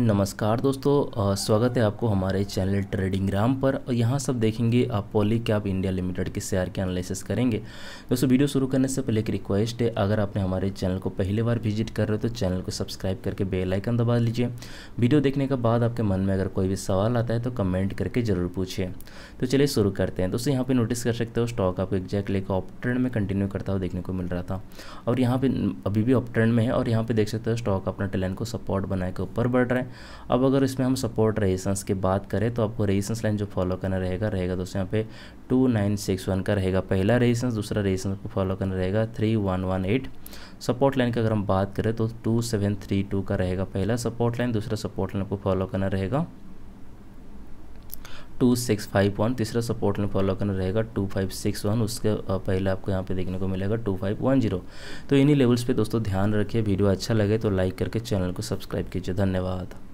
नमस्कार दोस्तों स्वागत है आपको हमारे चैनल ट्रेडिंग राम पर और यहाँ सब देखेंगे आप पॉली कैब इंडिया लिमिटेड के शेयर के एनालिसिस करेंगे दोस्तों वीडियो शुरू करने से पहले एक रिक्वेस्ट है अगर आपने हमारे चैनल को पहली बार विजिट कर रहे हो तो चैनल को सब्सक्राइब करके बेल आइकन दबा लीजिए वीडियो देखने के बाद आपके मन में अगर कोई भी सवाल आता है तो कमेंट करके ज़रूर पूछिए तो चलिए शुरू करते हैं दोस्तों यहाँ पर नोटिस कर सकते हो स्टॉक आपको एग्जैक्टली एक ऑप ट्रेंड में कंटिन्यू करता हुआ देखने को मिल रहा था और यहाँ पर अभी भी ऑप ट्रेंड में है और यहाँ पर देख सकते हो स्टॉक अपना टैलेंट को सपोर्ट बनाए के ऊपर बढ़ रहा है अब अगर इसमें हम सपोर्ट रेजिस्टेंस की बात करें तो आपको रेजिस्टेंस लाइन जो फॉलो करना रहेगा रहेगा दोस्तों यहाँ पे टू नाइन सिक्स वन का रहेगा पहला रेजिस्टेंस दूसरा रेजिस्टेंस को फॉलो करना रहेगा three one one eight support line की अगर हम बात करें तो टू सेवन थ्री टू का रहेगा पहला सपोर्ट लाइन दूसरा सपोर्ट लाइन को फॉलो करना रहेगा टू सिक्स फाइव वन तीसरा सपोर्ट में फॉलो करना रहेगा टू फाइव सिक्स वन उसके पहले आपको यहाँ पे देखने को मिलेगा टू फाइव वन जीरो तो इन्हीं लेवल्स पे दोस्तों ध्यान रखिए वीडियो अच्छा लगे तो लाइक करके चैनल को सब्सक्राइब कीजिए धन्यवाद